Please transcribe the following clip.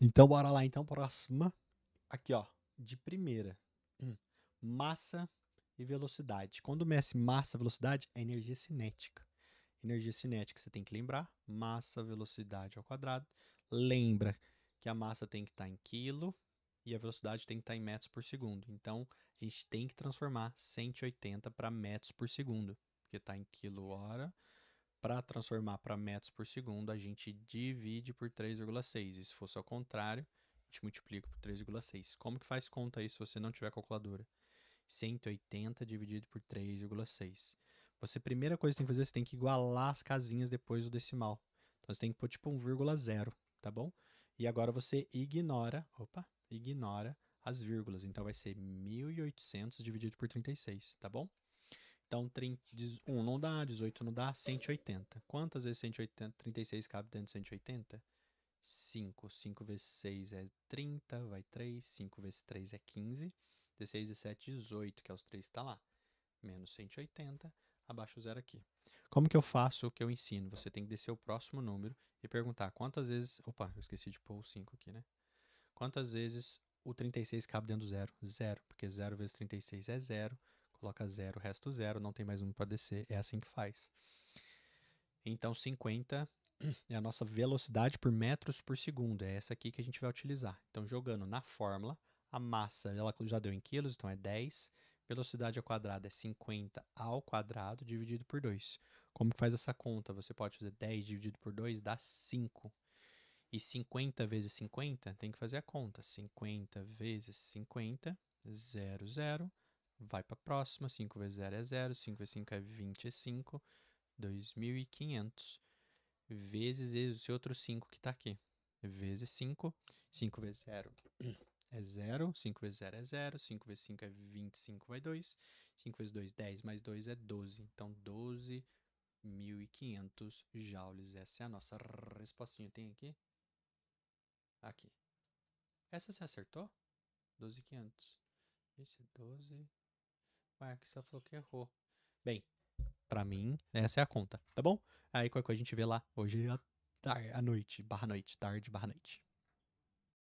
Então, bora lá. Então, próxima. Aqui, ó. De primeira. Hum. Massa e velocidade. Quando mexe massa, velocidade, é energia cinética. Energia cinética, você tem que lembrar. Massa, velocidade ao quadrado. Lembra que a massa tem que estar tá em quilo e a velocidade tem que estar tá em metros por segundo. Então, a gente tem que transformar 180 para metros por segundo. Porque está em quilo hora para transformar para metros por segundo, a gente divide por 3,6. E se fosse ao contrário, a gente multiplica por 3,6. Como que faz conta aí se você não tiver calculadora? 180 dividido por 3,6. Você, primeira coisa que tem que fazer, você tem que igualar as casinhas depois do decimal. Então você tem que pôr tipo 1,0, tá bom? E agora você ignora, opa, ignora as vírgulas. Então vai ser 1800 dividido por 36, tá bom? Então, 30, 1 não dá, 18 não dá, 180. Quantas vezes 180? 36 cabe dentro de 180? 5. 5 vezes 6 é 30, vai 3. 5 vezes 3 é 15. 16 e 7, 18, que é os 3 que está lá. Menos 180, abaixo o zero aqui. Como que eu faço o que eu ensino? Você tem que descer o próximo número e perguntar quantas vezes... Opa, eu esqueci de pôr o 5 aqui, né? Quantas vezes o 36 cabe dentro do zero? Zero, porque 0 vezes 36 é zero coloca 0, resto 0, não tem mais um para descer, é assim que faz. Então 50 é a nossa velocidade por metros por segundo, é essa aqui que a gente vai utilizar. Então jogando na fórmula, a massa ela já deu em quilos, então é 10, velocidade ao quadrado é 50 ao quadrado dividido por 2. Como que faz essa conta? Você pode fazer 10 dividido por 2 dá 5. E 50 vezes 50, tem que fazer a conta. 50 vezes 50, 0, 0 vai para a próxima, 5 vezes 0 é 0, 5 vezes 5 é 25, 2.500 é vezes esse outro 5 que está aqui, vezes 5, 5 vezes 0 é 0, 5 vezes 0 é 0, 5 vezes 5 é 25, vai 2, 5 vezes 2, 10, mais 2 é 12, então 12.500 joules, essa é a nossa respostinha, tem aqui? Aqui. Essa você acertou? 12.500. Esse é 12... Marcos ah, só falou que errou. Bem, para mim, essa é a conta, tá bom? Aí qualquer coisa a gente vê lá hoje à, noite, barra noite, tarde, barra noite.